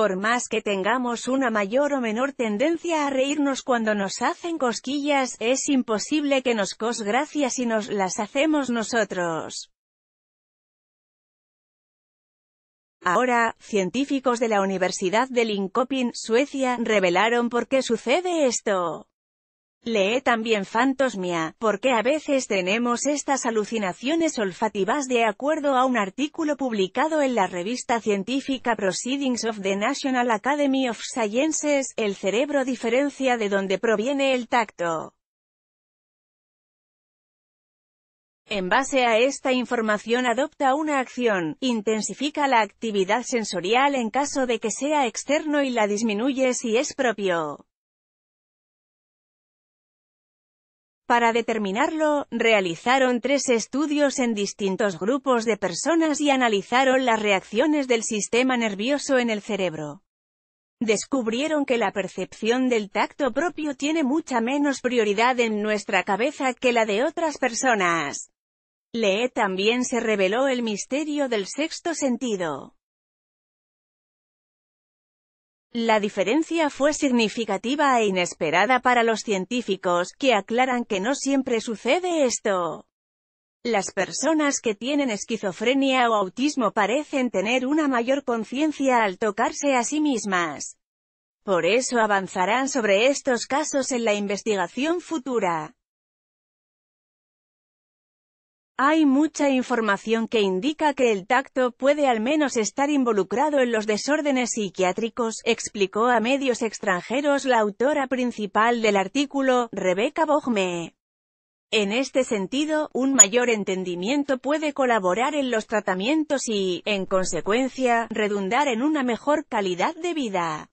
Por más que tengamos una mayor o menor tendencia a reírnos cuando nos hacen cosquillas, es imposible que nos cos gracias si nos las hacemos nosotros. Ahora, científicos de la Universidad de Linköping, Suecia, revelaron por qué sucede esto. Lee también Fantosmia, porque a veces tenemos estas alucinaciones olfativas de acuerdo a un artículo publicado en la revista científica Proceedings of the National Academy of Sciences, el cerebro diferencia de dónde proviene el tacto. En base a esta información adopta una acción, intensifica la actividad sensorial en caso de que sea externo y la disminuye si es propio. Para determinarlo, realizaron tres estudios en distintos grupos de personas y analizaron las reacciones del sistema nervioso en el cerebro. Descubrieron que la percepción del tacto propio tiene mucha menos prioridad en nuestra cabeza que la de otras personas. Lee también se reveló el misterio del sexto sentido. La diferencia fue significativa e inesperada para los científicos, que aclaran que no siempre sucede esto. Las personas que tienen esquizofrenia o autismo parecen tener una mayor conciencia al tocarse a sí mismas. Por eso avanzarán sobre estos casos en la investigación futura. Hay mucha información que indica que el tacto puede al menos estar involucrado en los desórdenes psiquiátricos, explicó a medios extranjeros la autora principal del artículo, Rebecca Bogme. En este sentido, un mayor entendimiento puede colaborar en los tratamientos y, en consecuencia, redundar en una mejor calidad de vida.